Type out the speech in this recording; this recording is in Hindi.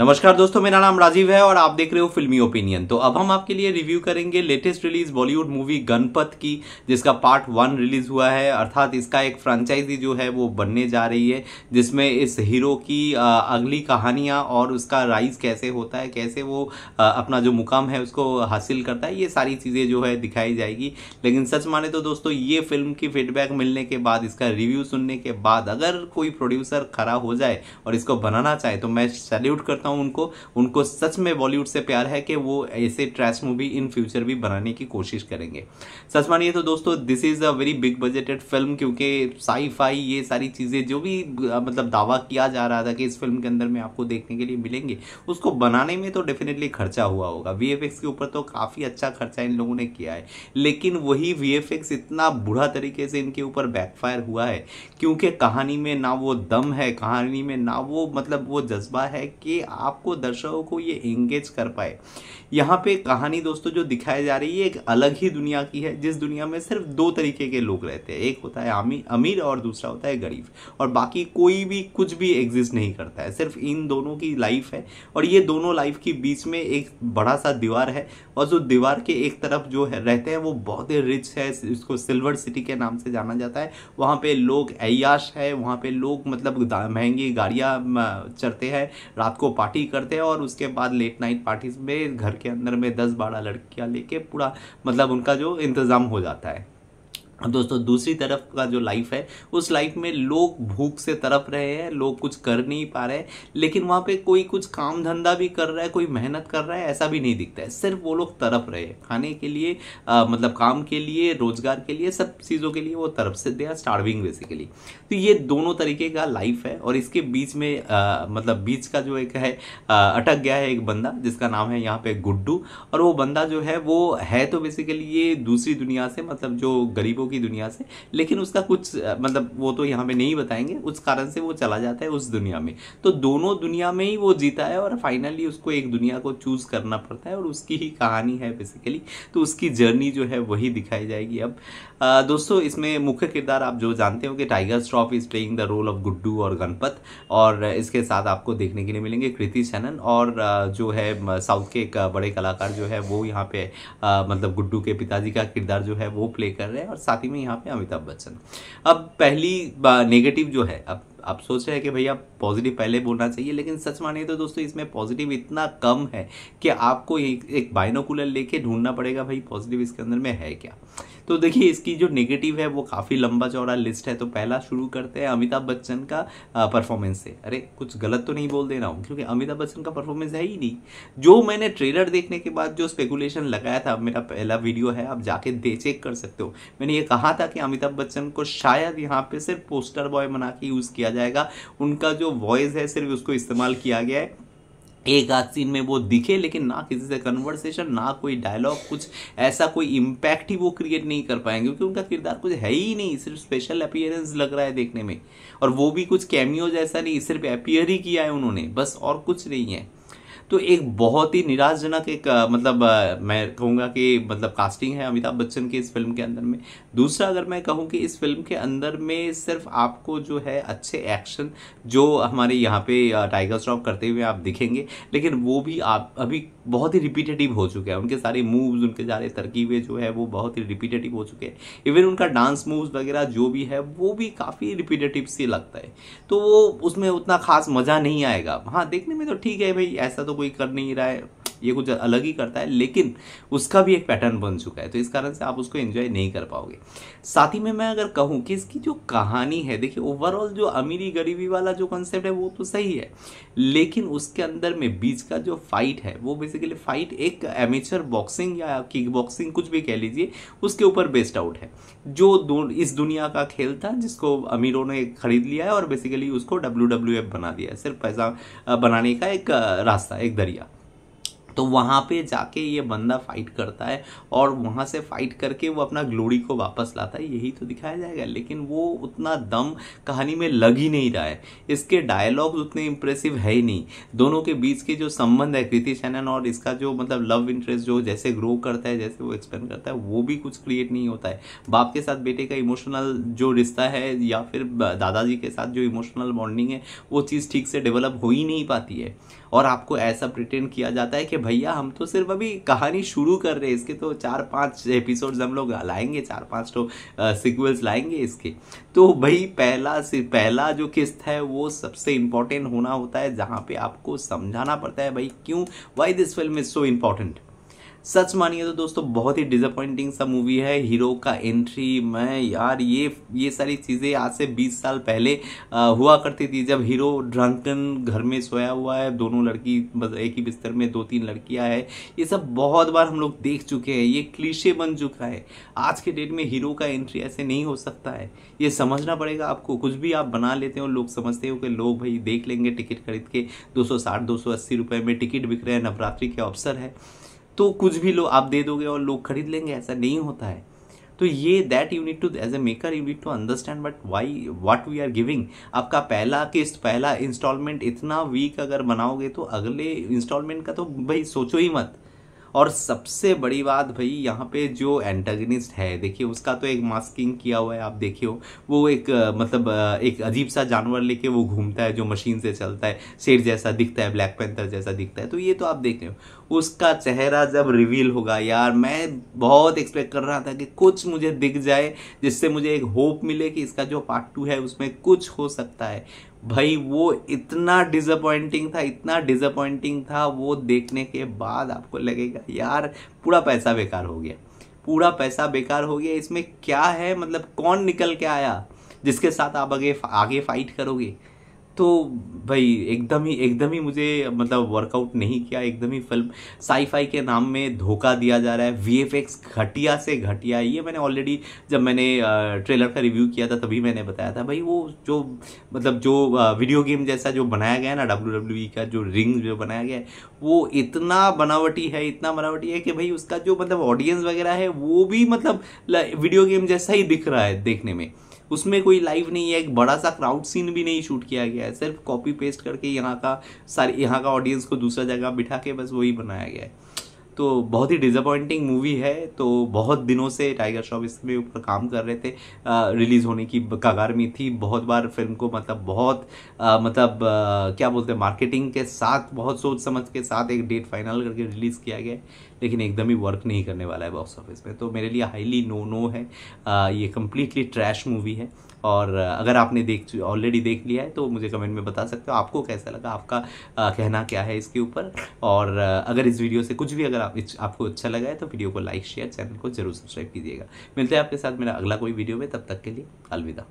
नमस्कार दोस्तों मेरा नाम राजीव है और आप देख रहे हो फिल्मी ओपिनियन तो अब हम आपके लिए रिव्यू करेंगे latest release Bollywood movie Ganapath की जिसका पार्ट वन रिलीज हुआ है अर्थात इसका एक फ्रेंचाइजी जो है वो बनने जा रही है जिसमें इस हीरो की अगली कहानियां और उसका राइज कैसे होता है कैसे वो अपना जो मुकाम है उसको हासिल करता है ये सारी चीज़ें जो है दिखाई जाएगी लेकिन सच माने तो दोस्तों ये फिल्म की फीडबैक मिलने के बाद इसका रिव्यू सुनने के बाद अगर कोई प्रोड्यूसर खड़ा हो जाए और इसको बनाना चाहे तो मैं सैल्यूट करता करता हूँ उनको उनको सच में बॉलीवुड से प्यार है कि वो ऐसे ट्रैश मूवी इन फ्यूचर भी बनाने की कोशिश करेंगे सच मानिए तो दोस्तों this is a very big budgeted film क्योंकि साई ये सारी चीज़ें जो भी मतलब दावा किया जा रहा था कि इस फिल्म के अंदर में आपको देखने के लिए मिलेंगे उसको बनाने में तो डेफिनेटली खर्चा हुआ होगा वी के ऊपर तो काफ़ी अच्छा खर्चा इन लोगों ने किया है लेकिन वही वी इतना बुरा तरीके से इनके ऊपर बैकफायर हुआ है क्योंकि कहानी में ना वो दम है कहानी में ना वो मतलब वो जज्बा है कि आपको दर्शकों को ये एंगेज कर पाए यहाँ पे कहानी दोस्तों जो दिखाई जा रही है एक अलग ही दुनिया की है जिस दुनिया में सिर्फ दो तरीके के लोग रहते हैं एक होता है आमी, अमीर और दूसरा होता है गरीब और बाकी कोई भी कुछ भी एग्जिस्ट नहीं करता है सिर्फ इन दोनों की लाइफ है और ये दोनों लाइफ के बीच में एक बड़ा सा दीवार है और जो दीवार के एक तरफ जो है रहते हैं वो बहुत ही रिच है इसको सिल्वर सिटी के नाम से जाना जाता है वहाँ पे लोग अयाश है वहाँ पे लोग मतलब महंगी गाड़ियाँ चढ़ते हैं रात को पार्टी करते हैं और उसके बाद लेट नाइट पार्टीज में घर के अंदर में दस बारह लड़कियाँ लेके पूरा मतलब उनका जो इंतज़ाम हो जाता है दोस्तों दूसरी तरफ का जो लाइफ है उस लाइफ में लोग भूख से तरफ रहे हैं लोग कुछ कर नहीं पा रहे लेकिन वहाँ पे कोई कुछ काम धंधा भी कर रहा है कोई मेहनत कर रहा है ऐसा भी नहीं दिखता है सिर्फ वो लोग तरफ रहे हैं खाने के लिए आ, मतलब काम के लिए रोजगार के लिए सब चीज़ों के लिए वो तरफ से दे स्टार्विंग बेसिकली तो ये दोनों तरीके का लाइफ है और इसके बीच में आ, मतलब बीच का जो एक है आ, अटक गया है एक बंदा जिसका नाम है यहाँ पे गुड्डू और वो बंदा जो है वो है तो बेसिकली ये दूसरी दुनिया से मतलब जो गरीबों लोगों की दुनिया से लेकिन उसका कुछ मतलब वो तो यहाँ पे नहीं बताएंगे उस कारण से वो चला जाता है उस दुनिया में तो दोनों दुनिया में ही वो जीता है और फाइनली उसको एक दुनिया को चूज़ करना पड़ता है और उसकी ही कहानी है बेसिकली तो उसकी जर्नी जो है वही दिखाई जाएगी अब दोस्तों इसमें मुख्य किरदार आप जो जानते हो कि Tiger Shroff is playing the role of Guddu और गणपत और इसके साथ आपको देखने के लिए मिलेंगे कृति सेनन और जो है साउथ के एक बड़े कलाकार जो है वो यहाँ पे मतलब गुड्डू के पिताजी का किरदार जो है वो प्ले कर रहे हैं और साथ ही में यहाँ पे अमिताभ बच्चन अब पहली नेगेटिव जो है अब आप सोच रहे हैं कि भैया पॉजिटिव पहले बोलना चाहिए लेकिन सच मानिए तो दोस्तों इसमें पॉजिटिव इतना कम है कि आपको एक, एक बाइनोकुलर लेके ढूंढना पड़ेगा भाई पॉजिटिव इसके अंदर में है क्या तो देखिए इसकी जो नेगेटिव है वो काफ़ी लंबा चौड़ा लिस्ट है तो पहला शुरू करते हैं अमिताभ बच्चन का परफॉर्मेंस से अरे कुछ गलत तो नहीं बोल दे रहा हूँ क्योंकि अमिताभ बच्चन का परफॉर्मेंस है ही नहीं जो मैंने ट्रेलर देखने के बाद जो स्पेकुलेशन लगाया था मेरा पहला वीडियो है आप जाके दे चेक कर सकते हो मैंने ये कहा था कि अमिताभ बच्चन को शायद यहाँ पे सिर्फ पोस्टर बॉय बना के यूज़ किया जाएगा उनका जो वॉइस है सिर्फ उसको इस्तेमाल किया गया है एक आध सीन में वो दिखे लेकिन ना किसी से कन्वर्सेशन ना कोई डायलॉग कुछ ऐसा कोई इम्पैक्ट ही वो क्रिएट नहीं कर पाएंगे क्योंकि उनका किरदार कुछ है ही नहीं सिर्फ स्पेशल अपियरेंस लग रहा है देखने में और वो भी कुछ कैमियो जैसा नहीं सिर्फ अपियर ही किया है उन्होंने बस और कुछ नहीं है तो एक बहुत ही निराशजनक एक मतलब मैं कहूँगा कि मतलब कास्टिंग है अमिताभ बच्चन की इस फिल्म के अंदर में दूसरा अगर मैं कहूँ कि इस फिल्म के अंदर में सिर्फ आपको जो है अच्छे एक्शन जो हमारे यहाँ पे टाइगर श्रॉफ करते हुए आप दिखेंगे लेकिन वो भी आप अभी बहुत ही रिपीटेटिव हो चुके हैं उनके सारे मूव्स उनके सारे तरकीबें जो है वो बहुत ही रिपीटेटिव हो चुके हैं इवन उनका डांस मूव्स वगैरह जो भी है वो भी काफ़ी रिपीटेटिव से लगता है तो वो उसमें उतना खास मज़ा नहीं आएगा हाँ देखने में तो ठीक है भाई ऐसा तो कोई कर नहीं रहा है ये कुछ अलग ही करता है लेकिन उसका भी एक पैटर्न बन चुका है तो इस कारण से आप उसको एंजॉय नहीं कर पाओगे साथ ही में मैं अगर कहूँ कि इसकी जो कहानी है देखिए ओवरऑल जो अमीरी गरीबी वाला जो कॉन्सेप्ट है वो तो सही है लेकिन उसके अंदर में बीच का जो फाइट है वो बेसिकली फाइट एक एमेचर बॉक्सिंग या किक बॉक्सिंग कुछ भी कह लीजिए उसके ऊपर बेस्ड आउट है जो दो, इस दुनिया का खेल था जिसको अमीरों ने खरीद लिया है और बेसिकली उसको डब्ल्यू बना दिया है सिर्फ पैसा बनाने का एक रास्ता एक दरिया तो वहाँ पे जाके ये बंदा फाइट करता है और वहाँ से फाइट करके वो अपना ग्लोरी को वापस लाता है यही तो दिखाया जाएगा लेकिन वो उतना दम कहानी में लग ही नहीं रहा है इसके डायलॉग्स उतने इम्प्रेसिव है ही नहीं दोनों के बीच के जो संबंध है कृति सैनन और इसका जो मतलब लव इंटरेस्ट जो जैसे ग्रो करता है जैसे वो एक्सपेंड करता है वो भी कुछ क्रिएट नहीं होता है बाप के साथ बेटे का इमोशनल जो रिश्ता है या फिर दादाजी के साथ जो इमोशनल बॉन्डिंग है वो चीज़ ठीक से डेवलप हो ही नहीं पाती है और आपको ऐसा प्रिटेंड किया जाता है कि भैया हम तो सिर्फ अभी कहानी शुरू कर रहे हैं इसके तो चार पांच एपिसोड्स हम लोग लाएंगे चार पांच तो सिक्वल्स लाएंगे इसके तो भाई पहला से पहला जो किस्त है वो सबसे इम्पॉर्टेंट होना होता है जहाँ पे आपको समझाना पड़ता है भाई क्यों why this film is so important सच मानिए तो दोस्तों बहुत ही डिसअपॉइंटिंग सा मूवी है हीरो का एंट्री मैं यार ये ये सारी चीज़ें आज से 20 साल पहले आ, हुआ करती थी जब हीरो ड्रंकन घर में सोया हुआ है दोनों लड़की बस एक ही बिस्तर में दो तीन लड़कियां है ये सब बहुत बार हम लोग देख चुके हैं ये क्लीशे बन चुका है आज के डेट में हीरो का एंट्री ऐसे नहीं हो सकता है ये समझना पड़ेगा आपको कुछ भी आप बना लेते हो लोग समझते हो कि लोग भाई देख लेंगे टिकट खरीद के दो सौ साठ दो सौ अस्सी रुपये में टिकट बिक रहे हैं नवरात्रि के अवसर है तो कुछ भी लो आप दे दोगे और लोग खरीद लेंगे ऐसा नहीं होता है तो ये that you need to as a maker you need to understand but why what we are giving आपका पहला किस्त पहला इंस्टॉलमेंट इतना वीक अगर बनाओगे तो अगले इंस्टॉलमेंट का तो भाई सोचो ही मत और सबसे बड़ी बात भाई यहाँ पे जो एंटेगनिस्ट है देखिए उसका तो एक मास्किंग किया हुआ है आप देखियो वो एक मतलब एक अजीब सा जानवर लेके वो घूमता है जो मशीन से चलता है शेर जैसा दिखता है ब्लैक पेंथर जैसा दिखता है तो ये तो आप देख रहे हो उसका चेहरा जब रिवील होगा यार मैं बहुत एक्सपेक्ट कर रहा था कि कुछ मुझे दिख जाए जिससे मुझे एक होप मिले कि इसका जो पार्ट टू है उसमें कुछ हो सकता है भाई वो इतना डिसअपॉइंटिंग था इतना डिसअपॉइंटिंग था वो देखने के बाद आपको लगेगा यार पूरा पैसा बेकार हो गया पूरा पैसा बेकार हो गया इसमें क्या है मतलब कौन निकल के आया जिसके साथ आप आगे आगे फाइट करोगे तो भाई एकदम ही एकदम ही मुझे मतलब वर्कआउट नहीं किया एकदम ही फिल्म साईफाई के नाम में धोखा दिया जा रहा है वीएफएक्स घटिया से घटिया ये मैंने ऑलरेडी जब मैंने ट्रेलर का रिव्यू किया था तभी मैंने बताया था भाई वो जो मतलब जो वीडियो गेम जैसा जो बनाया गया ना डब्ल्यू e का जो रिंग जो बनाया गया है वो इतना बनावटी है इतना बनावटी है कि भाई उसका जो मतलब ऑडियंस वगैरह है वो भी मतलब वीडियो गेम जैसा ही दिख रहा है देखने में उसमें कोई लाइव नहीं है एक बड़ा सा क्राउड सीन भी नहीं शूट किया गया है सिर्फ कॉपी पेस्ट करके यहाँ का सारी यहाँ का ऑडियंस को दूसरा जगह बिठा के बस वही बनाया गया है तो बहुत ही डिसअपॉइंटिंग मूवी है तो बहुत दिनों से टाइगर श्रॉफ इसमें ऊपर काम कर रहे थे रिलीज़ होने की कगार में थी बहुत बार फिल्म को मतलब बहुत आ, मतलब आ, क्या बोलते हैं मार्केटिंग के साथ बहुत सोच समझ के साथ एक डेट फाइनल करके रिलीज़ किया गया लेकिन एकदम ही वर्क नहीं करने वाला है बॉक्स ऑफिस में तो मेरे लिए हाईली नो नो है आ, ये कम्प्लीटली ट्रैश मूवी है और अगर आपने देख ऑलरेडी देख लिया है तो मुझे कमेंट में बता सकते हो आपको कैसा लगा आपका आ, कहना क्या है इसके ऊपर और आ, अगर इस वीडियो से कुछ भी अगर आप आपको अच्छा लगा है तो वीडियो को लाइक शेयर चैनल को जरूर सब्सक्राइब कीजिएगा मिलते हैं आपके साथ मेरा अगला कोई वीडियो में तब तक के लिए अलविदा